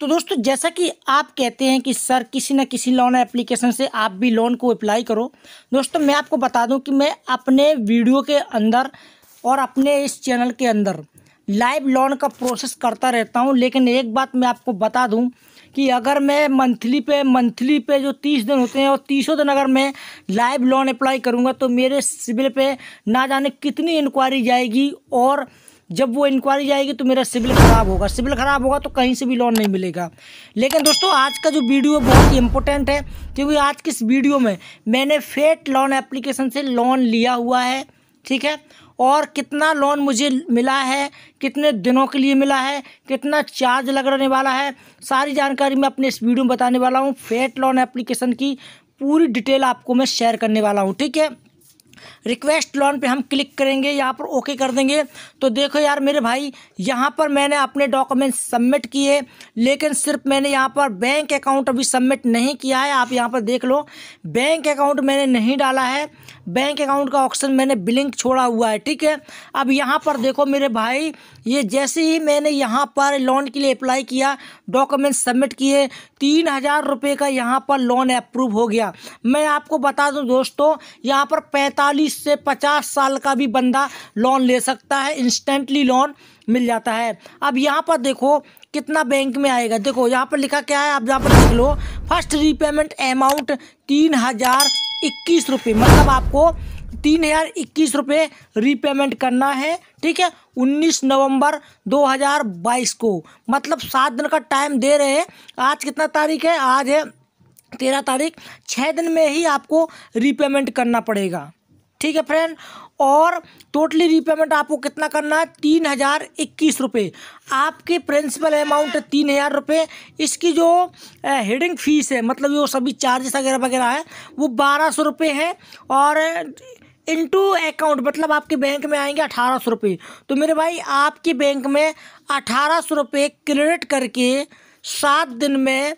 तो दोस्तों जैसा कि आप कहते हैं कि सर किसी न किसी लोन एप्लीकेशन से आप भी लोन को अप्लाई करो दोस्तों मैं आपको बता दूं कि मैं अपने वीडियो के अंदर और अपने इस चैनल के अंदर लाइव लोन का प्रोसेस करता रहता हूं लेकिन एक बात मैं आपको बता दूं कि अगर मैं मंथली पे मंथली पे जो तीस दिन होते हैं और तीसों दिन अगर मैं लाइव लोन अप्लाई करूँगा तो मेरे सिविल पर ना जाने कितनी इंक्वायरी जाएगी और जब वो इंक्वायरी जाएगी तो मेरा सिविल ख़राब होगा सिविल ख़राब होगा तो कहीं से भी लोन नहीं मिलेगा लेकिन दोस्तों आज का जो वीडियो बहुत ही इंपॉर्टेंट है क्योंकि आज की इस वीडियो में मैंने फेट लोन एप्लीकेशन से लोन लिया हुआ है ठीक है और कितना लोन मुझे मिला है कितने दिनों के लिए मिला है कितना चार्ज लगने वाला है सारी जानकारी मैं अपने इस वीडियो में बताने वाला हूँ फेट लोन एप्लीकेशन की पूरी डिटेल आपको मैं शेयर करने वाला हूँ ठीक है रिक्वेस्ट लोन पे हम क्लिक करेंगे यहाँ पर ओके कर देंगे तो देखो यार मेरे भाई यहाँ पर मैंने अपने डॉक्यूमेंट सबमिट किए लेकिन सिर्फ मैंने यहाँ पर बैंक अकाउंट अभी सबमिट नहीं किया है आप यहाँ पर देख लो बैंक अकाउंट मैंने नहीं डाला है बैंक अकाउंट का ऑप्शन मैंने ब्लिंक छोड़ा हुआ है ठीक है अब यहाँ पर देखो मेरे भाई ये जैसे ही मैंने यहाँ पर लोन के लिए अप्लाई किया डॉक्यूमेंट सबमिट किए तीन हज़ार रुपये का यहाँ पर लोन अप्रूव हो गया मैं आपको बता दूँ दोस्तों यहाँ पर पैंतालीस से पचास साल का भी बंदा लोन ले सकता है इंस्टेंटली लोन मिल जाता है अब यहाँ पर देखो कितना बैंक में आएगा देखो यहाँ पर लिखा क्या है आप यहाँ पर लिख लो फर्स्ट रीपेमेंट अमाउंट तीन हज़ार इक्कीस रुपये मतलब आपको तीन हज़ार इक्कीस रुपये रीपेमेंट करना है ठीक है उन्नीस नवंबर बाईस को मतलब सात दिन का टाइम दे रहे हैं आज कितना तारीख है आज है तेरह तारीख छः दिन में ही आपको रीपेमेंट करना पड़ेगा ठीक है फ्रेंड और टोटली रीपेमेंट आपको कितना करना है तीन हज़ार इक्कीस रुपये आपके प्रिंसिपल अमाउंट है तीन हज़ार रुपये इसकी जो हेडिंग फीस है मतलब जो सभी चार्जेस वगैरह वगैरह है वो बारह सौ रुपये है और इनटू अकाउंट मतलब आपके बैंक में आएंगे अठारह सौ रुपये तो मेरे भाई आपके बैंक में अठारह सौ रुपये क्रेडिट करके सात दिन में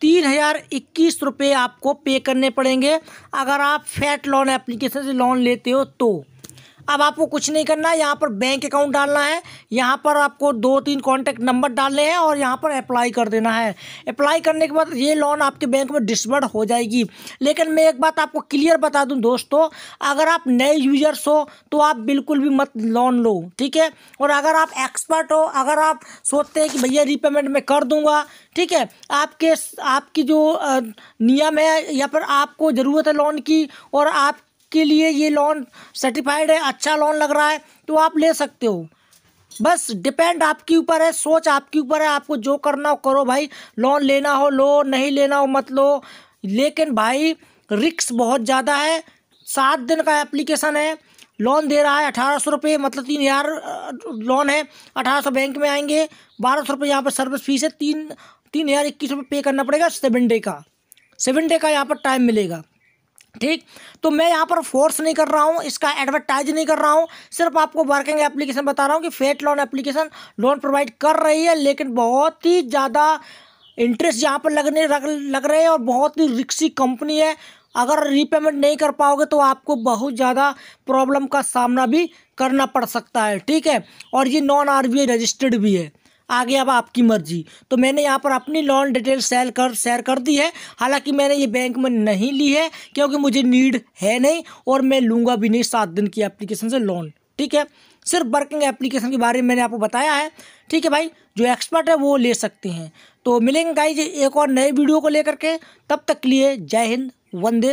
तीन हज़ार इक्कीस रुपये आपको पे करने पड़ेंगे अगर आप फैट लोन एप्लीकेशन से लोन लेते हो तो अब आपको कुछ नहीं करना है यहाँ पर बैंक अकाउंट डालना है यहाँ पर आपको दो तीन कॉन्टैक्ट नंबर डालने हैं और यहाँ पर अप्लाई कर देना है अप्लाई करने के बाद ये लोन आपके बैंक में डिसबर्ड हो जाएगी लेकिन मैं एक बात आपको क्लियर बता दूँ दोस्तों अगर आप नए यूजर्स हो तो आप बिल्कुल भी मत लोन लो ठीक है और अगर आप एक्सपर्ट हो अगर आप सोचते हैं कि भैया रीपेमेंट मैं कर दूँगा ठीक है आपके आपकी जो नियम है या फिर आपको ज़रूरत है लोन की और आप आपके लिए ये लोन सर्टिफाइड है अच्छा लोन लग रहा है तो आप ले सकते हो बस डिपेंड आपके ऊपर है सोच आपके ऊपर है आपको जो करना हो करो भाई लोन लेना हो लो नहीं लेना हो मत लो लेकिन भाई रिक्स बहुत ज़्यादा है सात दिन का एप्लीकेशन है लोन दे रहा है अठारह सौ रुपये मतलब तीन हज़ार लोन है अठारह सौ बैंक में आएंगे बारह सौ रुपये यहाँ पर सर्विस फीस है तीन तीन हज़ार इक्कीस रुपये पे करना पड़ेगा सेवन डे का सेवन डे का यहाँ पर टाइम मिलेगा ठीक तो मैं यहाँ पर फोर्स नहीं कर रहा हूँ इसका एडवर्टाइज नहीं कर रहा हूँ सिर्फ आपको वर्किंग एप्लीकेशन बता रहा हूँ कि fat loan application loan provide कर रही है लेकिन बहुत ही ज़्यादा इंटरेस्ट यहाँ पर लगने लग, लग रहे हैं और बहुत ही रिक्सी कंपनी है अगर रीपेमेंट नहीं कर पाओगे तो आपको बहुत ज़्यादा प्रॉब्लम का सामना भी करना पड़ सकता है ठीक है और ये नॉन आर रजिस्टर्ड भी है आगे अब आपकी मर्जी तो मैंने यहाँ पर अपनी लोन डिटेल सेल कर शेयर कर दी है हालांकि मैंने ये बैंक में नहीं ली है क्योंकि मुझे नीड है नहीं और मैं लूँगा भी नहीं सात दिन की एप्लीकेशन से लोन ठीक है सिर्फ वर्किंग एप्लीकेशन के बारे में मैंने आपको बताया है ठीक है भाई जो एक्सपर्ट है वो ले सकते हैं तो मिलेंगे गाई एक और नए वीडियो को लेकर के तब तक के लिए जय हिंद वंदे